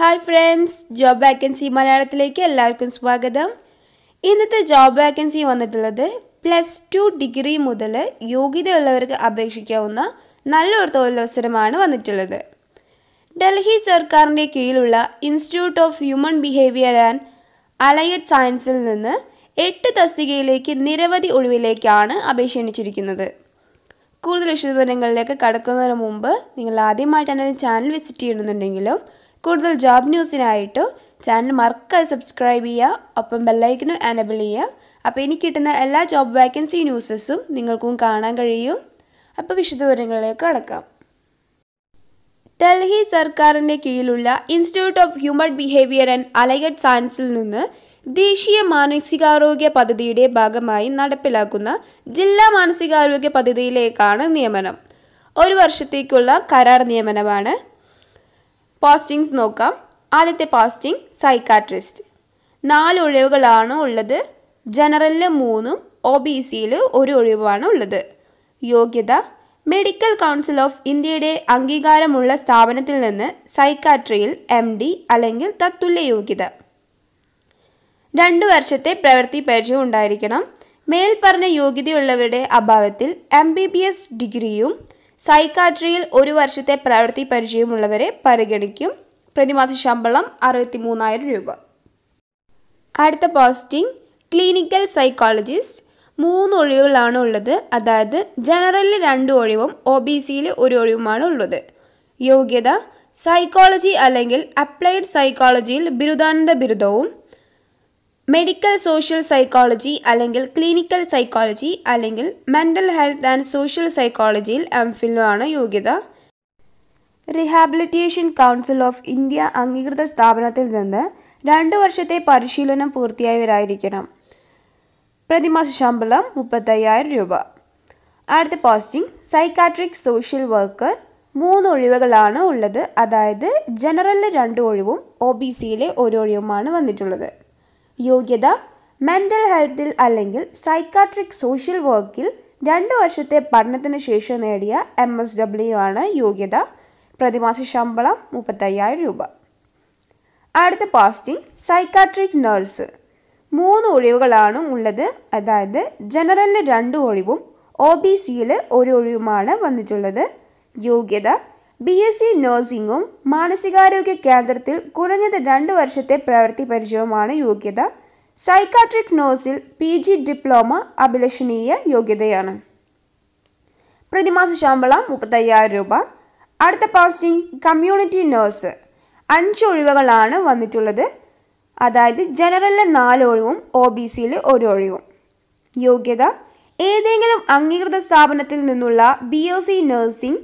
hi friends job vacancy മലയാളത്തിലേക്ക് എല്ലാവർക്കും സ്വാഗതം ഇന്നത്തെ ജോബ് വാക്കൻസി വന്നിട്ടുള്ളത് പ്ലസ് ടു ഡിഗ്രി മുതൽ യോഗ്യതയുള്ളവർക്ക് അപേക്ഷിക്കാവുന്ന നല്ലൊരു തൊഴിലവസരമാണ് വന്നിട്ടുള്ളത് ഡൽഹി സർക്കാരിൻ്റെ കീഴിലുള്ള institute of human behaviour and allied സയൻസിൽ നിന്ന് എട്ട് തസ്തികയിലേക്ക് നിരവധി ഒഴിവിലേക്കാണ് അപേക്ഷ എണിച്ചിരിക്കുന്നത് കൂടുതൽ വിശദീകരണങ്ങളിലേക്ക് കടക്കുന്നതിന് മുമ്പ് നിങ്ങൾ ആദ്യമായിട്ടാണ് ചാനൽ വിസിറ്റ് ചെയ്യുന്നുണ്ടെങ്കിലും കൂടുതൽ ജോബ് ന്യൂസിനായിട്ട് ചാനൽ മറക്കാതെ സബ്സ്ക്രൈബ് ചെയ്യുക ഒപ്പം ബെല്ലൈക്കനും എനബിൾ ചെയ്യുക അപ്പോൾ എനിക്ക് കിട്ടുന്ന എല്ലാ ജോബ് വാക്കൻസി ന്യൂസസും നിങ്ങൾക്കും കാണാൻ കഴിയും അപ്പോൾ വിശദവിവരങ്ങളിലേക്ക് കടക്കാം ഡൽഹി സർക്കാരിൻ്റെ കീഴിലുള്ള institute of human behaviour and allied സയൻസിൽ നിന്ന് ദേശീയ മാനസികാരോഗ്യ പദ്ധതിയുടെ ഭാഗമായി നടപ്പിലാക്കുന്ന ജില്ലാ മാനസികാരോഗ്യ പദ്ധതിയിലേക്കാണ് നിയമനം ഒരു വർഷത്തേക്കുള്ള കരാർ നിയമനമാണ് പോസ്റ്റിങ്സ് നോക്കാം ആദ്യത്തെ പോസ്റ്റിംഗ് സൈക്കാട്രിസ്റ്റ് നാല് ഒഴിവുകളാണ് ഉള്ളത് ജനറലിൽ മൂന്നും ഒ ബി സിയിൽ ഒരു ഒഴിവാണ് ഉള്ളത് യോഗ്യത മെഡിക്കൽ കൗൺസിൽ ഓഫ് ഇന്ത്യയുടെ അംഗീകാരമുള്ള സ്ഥാപനത്തിൽ നിന്ന് സൈക്കാട്രിയിൽ എം ഡി അല്ലെങ്കിൽ തത്തുല്യ യോഗ്യത രണ്ടു വർഷത്തെ പ്രവൃത്തി പരിചയം ഉണ്ടായിരിക്കണം മേൽപ്പറഞ്ഞ യോഗ്യതയുള്ളവരുടെ അഭാവത്തിൽ എം ബി ബി എസ് ഡിഗ്രിയും സൈക്കാട്രിയിൽ ഒരു വർഷത്തെ പ്രവൃത്തി പരിചയമുള്ളവരെ പരിഗണിക്കും പ്രതിമാസ ശമ്പളം അറുപത്തി മൂന്നായിരം രൂപ അടുത്ത പോസ്റ്റിംഗ് ക്ലിനിക്കൽ സൈക്കോളജിസ്റ്റ് മൂന്ന് ഒഴിവുകളാണ് ഉള്ളത് അതായത് ജനറലിൽ രണ്ട് ഒഴിവും ഒ ബി സിയിൽ ഒരു ഒഴിവുമാണ് ഉള്ളത് യോഗ്യത സൈക്കോളജി അല്ലെങ്കിൽ അപ്ലൈഡ് സൈക്കോളജിയിൽ ബിരുദാനന്ദ ബിരുദവും മെഡിക്കൽ സോഷ്യൽ സൈക്കോളജി അല്ലെങ്കിൽ ക്ലിനിക്കൽ സൈക്കോളജി അല്ലെങ്കിൽ മെൻ്റൽ ഹെൽത്ത് ആൻഡ് സോഷ്യൽ സൈക്കോളജിയിൽ എം ഫില്ലുമാണ് യോഗ്യത റിഹാബിലിറ്റേഷൻ കൗൺസിൽ ഓഫ് ഇന്ത്യ അംഗീകൃത സ്ഥാപനത്തിൽ നിന്ന് രണ്ട് വർഷത്തെ പരിശീലനം പൂർത്തിയായവരായിരിക്കണം പ്രതിമാസ ശമ്പളം മുപ്പത്തയ്യായിരം രൂപ അടുത്ത പോസ്റ്റിംഗ് സൈക്കാട്രിക് സോഷ്യൽ വർക്കർ മൂന്ന് ഒഴിവുകളാണ് ഉള്ളത് അതായത് ജനറലിലെ രണ്ട് ഒഴിവും ഒ ബി സിയിലെ ഒരു ഒഴിവുമാണ് വന്നിട്ടുള്ളത് യോഗ്യത മെൻ്റൽ ഹെൽത്തിൽ അല്ലെങ്കിൽ സൈക്കാട്രിക് സോഷ്യൽ വർക്കിൽ രണ്ട് വർഷത്തെ പഠനത്തിന് ശേഷം നേടിയ എം എസ് ഡബ്ല്യു ആണ് യോഗ്യത പ്രതിമാസ ശമ്പളം മുപ്പത്തയ്യായിരം രൂപ അടുത്ത പോസ്റ്റിംഗ് സൈക്കാട്രിക് നഴ്സ് മൂന്ന് ഒഴിവുകളാണ് ഉള്ളത് അതായത് ജനറലിൽ രണ്ട് ഒഴിവും ഒ ബി സിയിൽ ഒരു ഒഴിവുമാണ് വന്നിട്ടുള്ളത് യോഗ്യത ബി എസ് സി നഴ്സിംഗും മാനസികാരോഗ്യ കേന്ദ്രത്തിൽ കുറഞ്ഞത് രണ്ട് വർഷത്തെ പ്രവൃത്തി പരിചയവുമാണ് യോഗ്യത സൈക്കാട്രിക് നഴ്സിൽ പി ജി ഡിപ്ലോമ അഭിലഷണീയ യോഗ്യതയാണ് പ്രതിമാസ ശമ്പളം മുപ്പത്തയ്യായിരം രൂപ അടുത്ത പോസ്റ്റിംഗ് കമ്മ്യൂണിറ്റി നഴ്സ് അഞ്ച് ഒഴിവുകളാണ് വന്നിട്ടുള്ളത് അതായത് ജനറലിലെ നാല് ഒഴിവും ഒ ബി സിയിൽ ഒരു ഒഴിവും യോഗ്യത ഏതെങ്കിലും അംഗീകൃത സ്ഥാപനത്തിൽ നിന്നുള്ള ബി എസ് സി നഴ്സിംഗ്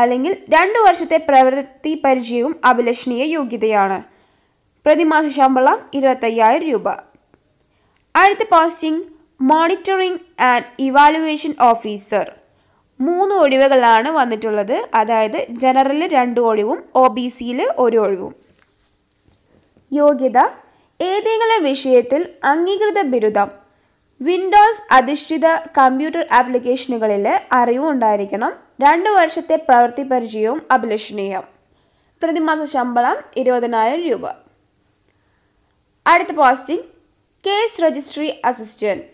അല്ലെങ്കിൽ രണ്ടു വർഷത്തെ പ്രവൃത്തി പരിചയവും അഭിലഷണീയ യോഗ്യതയാണ് പ്രതിമാസ ശമ്പളം ഇരുപത്തയ്യായിരം രൂപ അടുത്ത posting monitoring and evaluation officer മൂന്ന് ഒഴിവുകളാണ് വന്നിട്ടുള്ളത് അതായത് ജനറലിൽ രണ്ട് ഒഴിവും ഒ ബി സിയിൽ ഒരു ഒഴിവും യോഗ്യത ഏതെങ്കിലും വിഷയത്തിൽ അംഗീകൃത ബിരുദം വിൻഡോസ് അധിഷ്ഠിത കമ്പ്യൂട്ടർ ആപ്ലിക്കേഷനുകളിൽ അറിവുണ്ടായിരിക്കണം രണ്ടു വർഷത്തെ പ്രവൃത്തി പരിചയവും അഭിലഷണീയം പ്രതിമാസ ശമ്പളം ഇരുപതിനായിരം രൂപ അടുത്ത പോസ്റ്റിംഗ് കേസ് രജിസ്ട്രി അസിസ്റ്റന്റ്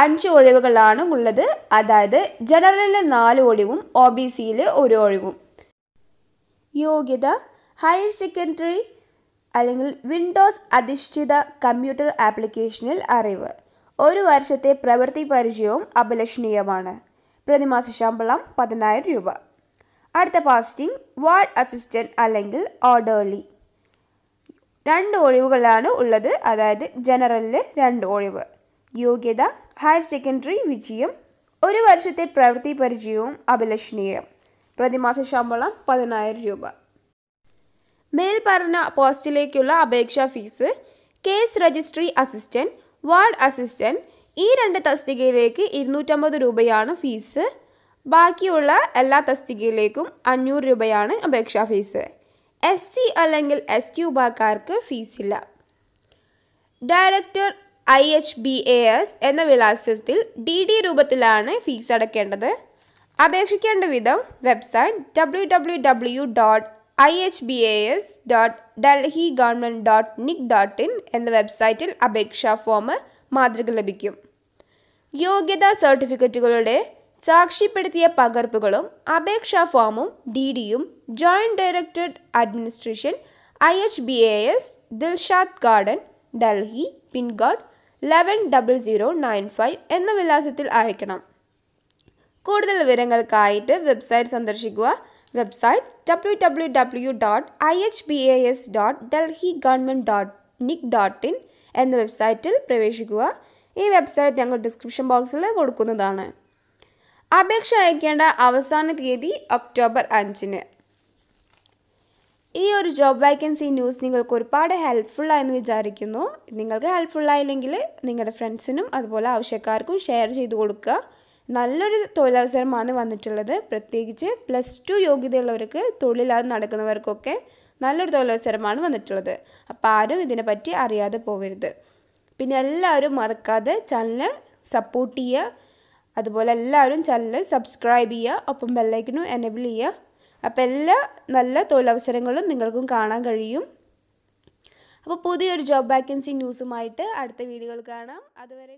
അഞ്ച് ഒഴിവുകളാണ് ഉള്ളത് അതായത് ജനറലിൽ നാല് ഒഴിവും ഒ ബി സിയിൽ ഒരു ഒഴിവും യോഗ്യത ഹയർ സെക്കൻഡറി അല്ലെങ്കിൽ വിൻഡോസ് അധിഷ്ഠിത കമ്പ്യൂട്ടർ ആപ്ലിക്കേഷനിൽ അറിവ് ഒരു വർഷത്തെ പ്രവൃത്തി പരിചയവും അഭിലഷണീയമാണ് പ്രതിമാസ ശമ്പളം പതിനായിരം രൂപ അടുത്ത പോസ്റ്റിംഗ് വാർഡ് അസിസ്റ്റൻ്റ് അല്ലെങ്കിൽ ഓർഡേർലി രണ്ട് ഒഴിവുകളാണ് ഉള്ളത് അതായത് ജനറലിൽ രണ്ട് ഒഴിവ് യോഗ്യത ഹയർ സെക്കൻഡറി വിജയം ഒരു വർഷത്തെ പ്രവൃത്തി പരിചയവും അഭിലഷണീയം പ്രതിമാസ ശമ്പളം പതിനായിരം രൂപ പറഞ്ഞ പോസ്റ്റിലേക്കുള്ള അപേക്ഷാ fees case registry assistant ward assistant ഈ രണ്ട് തസ്തികയിലേക്ക് ഇരുന്നൂറ്റമ്പത് രൂപയാണ് ഫീസ് ബാക്കിയുള്ള എല്ലാ തസ്തികയിലേക്കും അഞ്ഞൂറ് രൂപയാണ് അപേക്ഷാ ഫീസ് എസ് സി അല്ലെങ്കിൽ എസ് ടി വിഭാഗക്കാർക്ക് ഫീസില്ല director I H B A S എന്ന വിലാസത്തിൽ ഡി ഡി രൂപത്തിലാണ് ഫീസ് അടക്കേണ്ടത് അപേക്ഷിക്കേണ്ട വിധം website W W W dot I H B A S dot Delhi government dot nic dot in എന്ന വെബ്സൈറ്റിൽ അപേക്ഷാ ഫോം മാതൃക ലഭിക്കും യോഗ്യതാ സർട്ടിഫിക്കറ്റുകളുടെ സാക്ഷ്യപ്പെടുത്തിയ പകർപ്പുകളും അപേക്ഷാ ഫോമും ഡി ഡിയും joint directorate administration I H B A S Dilshad garden Delhi pin code eleven double zero nine five എന്ന വിലാസത്തിൽ അയക്കണം കൂടുതൽ വിവരങ്ങൾക്കായിട്ട് വെബ്സൈറ്റ് സന്ദർശിക്കുക website W W W dot I H B A S dot Delhi government dot nic dot in എന്ന വെബ്സൈറ്റിൽ പ്രവേശിക്കുക ഈ വെബ്സൈറ്റ് ഞങ്ങൾ ഡിസ്ക്രിപ്ഷൻ ബോക്സിൽ കൊടുക്കുന്നതാണ് അപേക്ഷ അയക്കേണ്ട അവസാന തീയതി ഒക്ടോബർ അഞ്ചിന് ഈ ഒരു ജോബ് വേക്കൻസി ന്യൂസ് നിങ്ങൾക്ക് ഒരുപാട് ഹെൽപ്ഫുള്ളായെന്ന് വിചാരിക്കുന്നു നിങ്ങൾക്ക് ഹെൽപ്ഫുള്ളായില്ലെങ്കിൽ നിങ്ങളുടെ ഫ്രണ്ട്സിനും അതുപോലെ ആവശ്യക്കാർക്കും ഷെയർ ചെയ്ത് കൊടുക്കുക നല്ലൊരു തൊഴിലവസരമാണ് വന്നിട്ടുള്ളത് പ്രത്യേകിച്ച് പ്ലസ് ടു യോഗ്യതയുള്ളവർക്ക് തൊഴിലാതെ നടക്കുന്നവർക്കൊക്കെ നല്ലൊരു തൊഴിലവസരമാണ് വന്നിട്ടുള്ളത് അപ്പോൾ ആരും ഇതിനെപ്പറ്റി അറിയാതെ പോകരുത് പിന്നെ എല്ലാവരും മറക്കാതെ ചാനൽ സപ്പോർട്ട് ചെയ്യുക അതുപോലെ എല്ലാവരും ചാനൽ സബ്സ്ക്രൈബ് ചെയ്യുക ഒപ്പം ബെല്ലൈക്കനും എനേബിൾ ചെയ്യുക അപ്പം എല്ലാ നല്ല തൊഴിലവസരങ്ങളും നിങ്ങൾക്കും കാണാൻ കഴിയും അപ്പോൾ പുതിയൊരു ജോബ് വാക്കൻസി ന്യൂസുമായിട്ട് അടുത്ത വീഡിയോകൾ കാണാം അതുവരെ